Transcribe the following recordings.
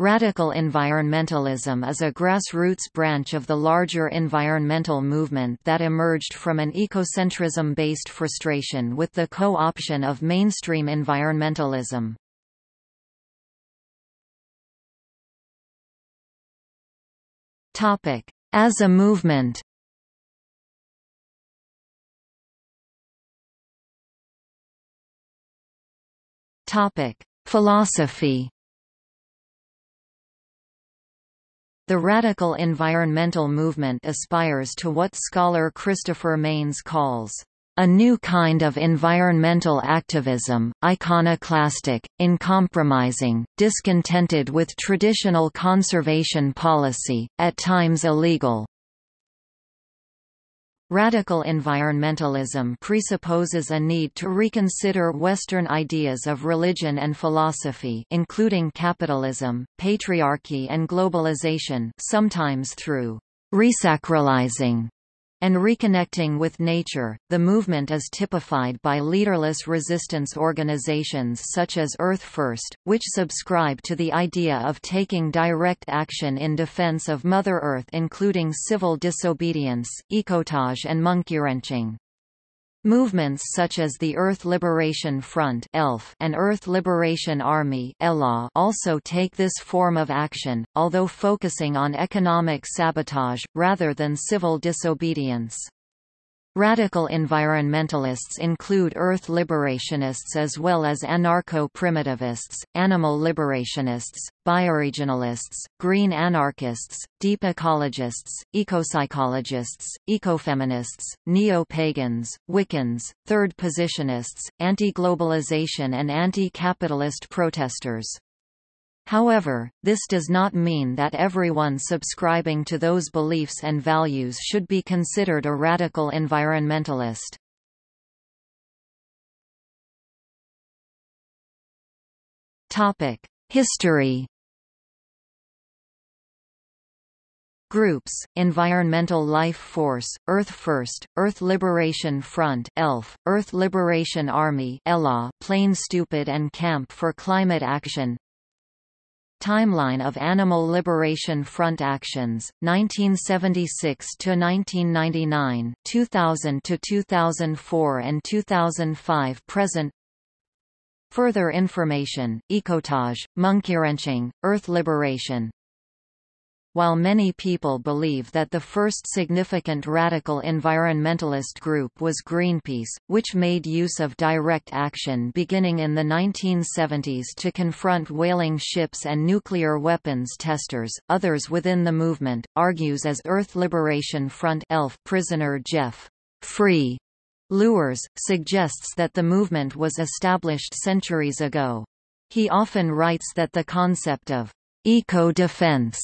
Radical environmentalism is a grassroots branch of the larger environmental movement that emerged from an ecocentrism-based frustration with the co-option of mainstream environmentalism. As a movement Philosophy The radical environmental movement aspires to what scholar Christopher Maines calls a new kind of environmental activism, iconoclastic, uncompromising, discontented with traditional conservation policy, at times illegal, Radical environmentalism presupposes a need to reconsider Western ideas of religion and philosophy including capitalism, patriarchy and globalization sometimes through resacralizing and reconnecting with nature. The movement is typified by leaderless resistance organizations such as Earth First, which subscribe to the idea of taking direct action in defense of Mother Earth, including civil disobedience, ecotage, and monkey wrenching. Movements such as the Earth Liberation Front and Earth Liberation Army also take this form of action, although focusing on economic sabotage, rather than civil disobedience. Radical environmentalists include earth liberationists as well as anarcho-primitivists, animal liberationists, bioregionalists, green anarchists, deep ecologists, ecopsychologists, ecofeminists, neo-pagans, Wiccans, third positionists, anti-globalization and anti-capitalist protesters. However, this does not mean that everyone subscribing to those beliefs and values should be considered a radical environmentalist. History Groups, Environmental Life Force, Earth First, Earth Liberation Front ELF, Earth Liberation Army ELA, Plain Stupid and Camp for Climate Action, Timeline of Animal Liberation Front Actions, 1976–1999 2000–2004 and 2005–present Further information, Ecotage, wrenching, Earth Liberation, while many people believe that the first significant radical environmentalist group was Greenpeace, which made use of direct action beginning in the 1970s to confront whaling ships and nuclear weapons testers, others within the movement, argues as Earth Liberation Front ELF prisoner Jeff. Free. Lures, suggests that the movement was established centuries ago. He often writes that the concept of eco-defense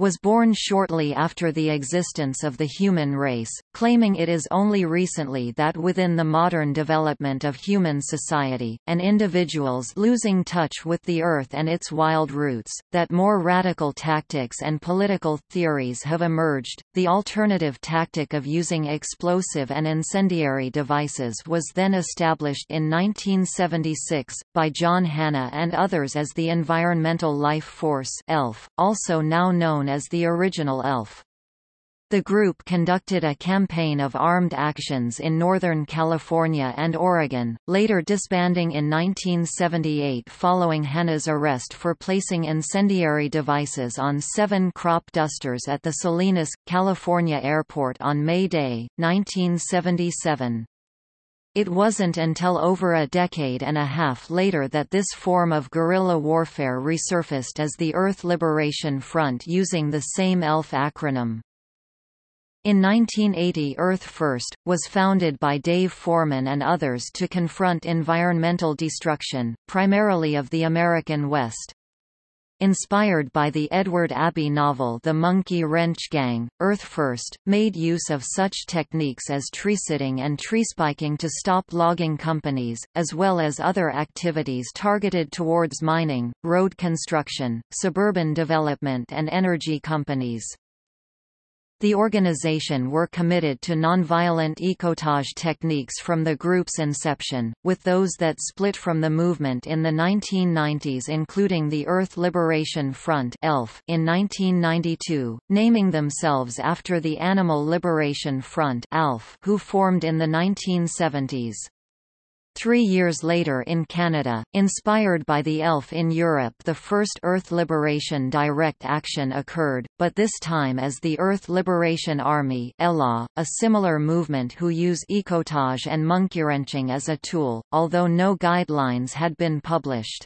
was born shortly after the existence of the human race, claiming it is only recently that within the modern development of human society, and individuals losing touch with the earth and its wild roots, that more radical tactics and political theories have emerged. The alternative tactic of using explosive and incendiary devices was then established in 1976, by John Hanna and others as the environmental life force ELF, also now known known as the Original Elf. The group conducted a campaign of armed actions in Northern California and Oregon, later disbanding in 1978 following Hanna's arrest for placing incendiary devices on seven crop dusters at the Salinas, California airport on May Day, 1977. It wasn't until over a decade and a half later that this form of guerrilla warfare resurfaced as the Earth Liberation Front using the same ELF acronym. In 1980 Earth First, was founded by Dave Foreman and others to confront environmental destruction, primarily of the American West inspired by the Edward Abbey novel The Monkey Wrench Gang, Earth First, made use of such techniques as tree-sitting and tree-spiking to stop logging companies, as well as other activities targeted towards mining, road construction, suburban development and energy companies. The organization were committed to nonviolent ecotage techniques from the group's inception, with those that split from the movement in the 1990s including the Earth Liberation Front ELF in 1992, naming themselves after the Animal Liberation Front ALF who formed in the 1970s. Three years later in Canada, inspired by the ELF in Europe the first Earth Liberation Direct Action occurred, but this time as the Earth Liberation Army ELA, a similar movement who use ecotage and monkey wrenching as a tool, although no guidelines had been published.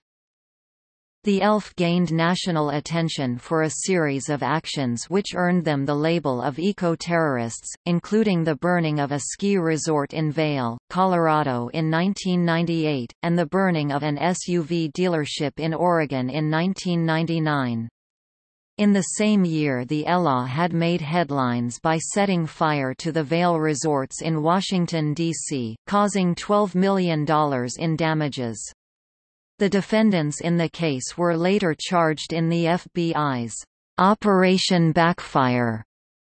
The Elf gained national attention for a series of actions which earned them the label of eco-terrorists, including the burning of a ski resort in Vail, Colorado in 1998, and the burning of an SUV dealership in Oregon in 1999. In the same year the ELA had made headlines by setting fire to the Vail resorts in Washington, D.C., causing $12 million in damages. The defendants in the case were later charged in the FBI's Operation Backfire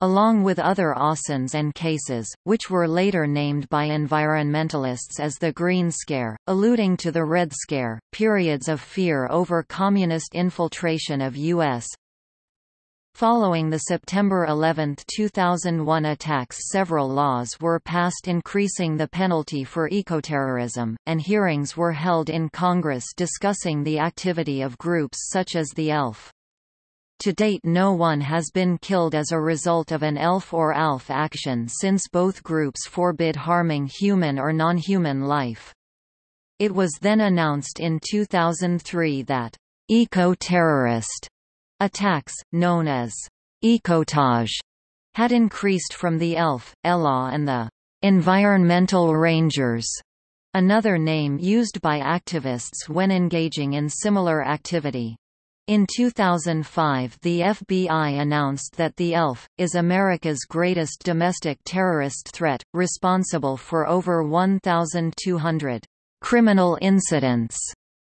along with other Austins and cases, which were later named by environmentalists as the Green Scare, alluding to the Red Scare, periods of fear over communist infiltration of U.S. Following the September 11, 2001 attacks several laws were passed increasing the penalty for ecoterrorism, and hearings were held in Congress discussing the activity of groups such as the ELF. To date no one has been killed as a result of an ELF or ALF action since both groups forbid harming human or non-human life. It was then announced in 2003 that eco-terrorist Attacks known as ecotage, had increased from the ELF, ELA and the environmental rangers, another name used by activists when engaging in similar activity. In 2005 the FBI announced that the ELF, is America's greatest domestic terrorist threat, responsible for over 1,200 criminal incidents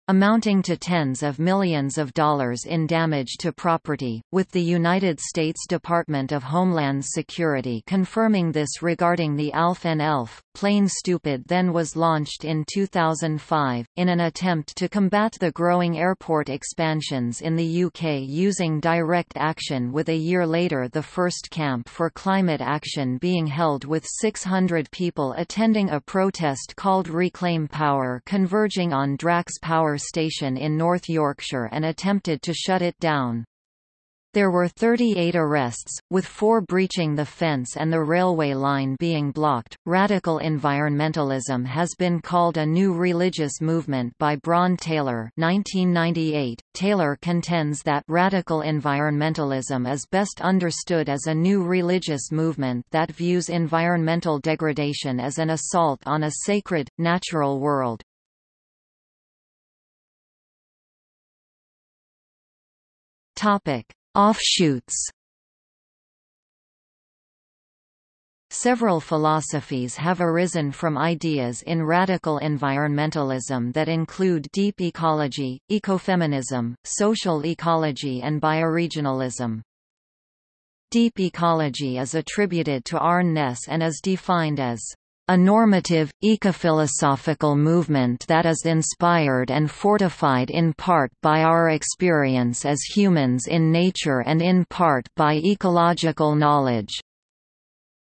amounting to tens of millions of dollars in damage to property, with the United States Department of Homeland Security confirming this regarding the ALF and ELF. Plain Stupid then was launched in 2005, in an attempt to combat the growing airport expansions in the UK using direct action with a year later the first camp for climate action being held with 600 people attending a protest called Reclaim Power converging on Drax Power power station in North Yorkshire and attempted to shut it down. There were 38 arrests, with four breaching the fence and the railway line being blocked. Radical environmentalism has been called a new religious movement by Braun Taylor. 1998. Taylor contends that radical environmentalism is best understood as a new religious movement that views environmental degradation as an assault on a sacred, natural world, Topic: Offshoots. Several philosophies have arisen from ideas in radical environmentalism that include deep ecology, ecofeminism, social ecology and bioregionalism. Deep ecology is attributed to Arne Ness and is defined as a normative, ecophilosophical movement that is inspired and fortified in part by our experience as humans in nature and in part by ecological knowledge.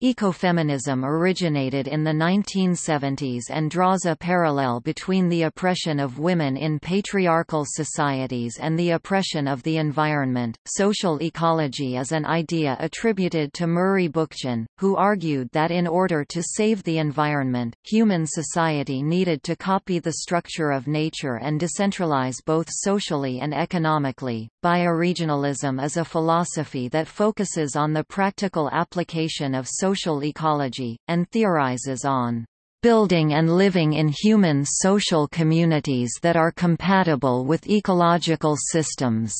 Ecofeminism originated in the 1970s and draws a parallel between the oppression of women in patriarchal societies and the oppression of the environment. Social ecology is an idea attributed to Murray Bookchin, who argued that in order to save the environment, human society needed to copy the structure of nature and decentralize both socially and economically. Bioregionalism is a philosophy that focuses on the practical application of social social ecology, and theorizes on building and living in human social communities that are compatible with ecological systems.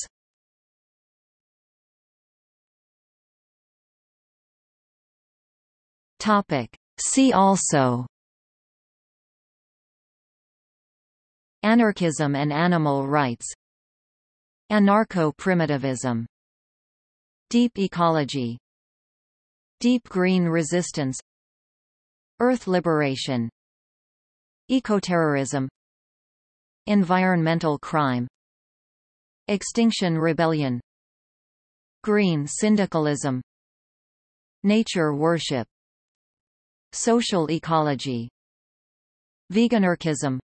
See also Anarchism and animal rights Anarcho-primitivism Deep ecology Deep Green Resistance Earth Liberation Ecoterrorism Environmental Crime Extinction Rebellion Green Syndicalism Nature Worship Social Ecology Veganarchism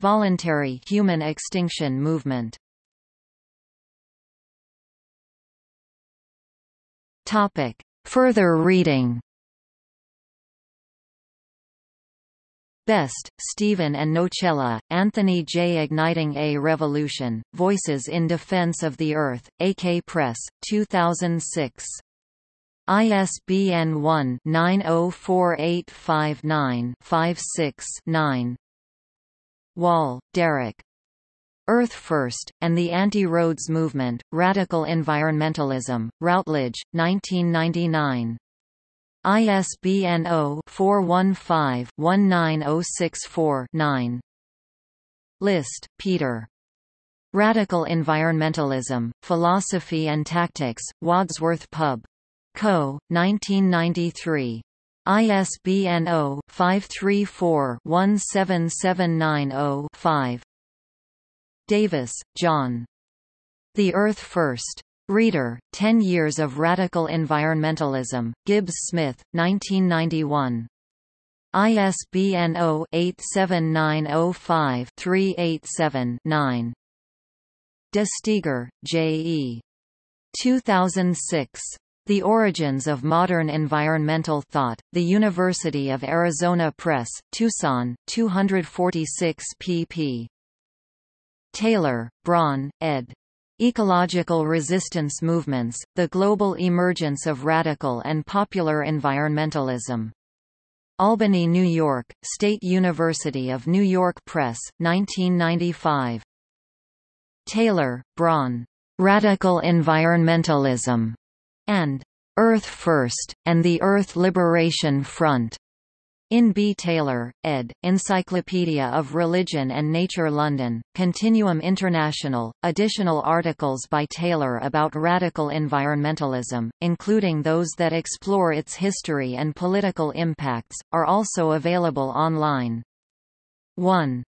Voluntary Human Extinction Movement Topic Further reading Best, Stephen and Nocella, Anthony J. Igniting a Revolution, Voices in Defense of the Earth, AK Press, 2006. ISBN 1-904859-56-9. Wall, Derek, Earth First, and the Anti-Roads Movement, Radical Environmentalism, Routledge, 1999. ISBN 0-415-19064-9. List, Peter. Radical Environmentalism, Philosophy and Tactics, Wadsworth Pub. Co., 1993. ISBN 0-534-17790-5. Davis, John. The Earth First. Reader, Ten Years of Radical Environmentalism, Gibbs-Smith, 1991. ISBN 0-87905-387-9. Desteger, J. E. 2006. The Origins of Modern Environmental Thought, The University of Arizona Press, Tucson, 246 pp. Taylor, Braun, ed. Ecological Resistance Movements, The Global Emergence of Radical and Popular Environmentalism. Albany, New York, State University of New York Press, 1995. Taylor, Braun. Radical Environmentalism, and Earth First, and the Earth Liberation Front. In B. Taylor, ed., Encyclopedia of Religion and Nature London, Continuum International, additional articles by Taylor about radical environmentalism, including those that explore its history and political impacts, are also available online. 1.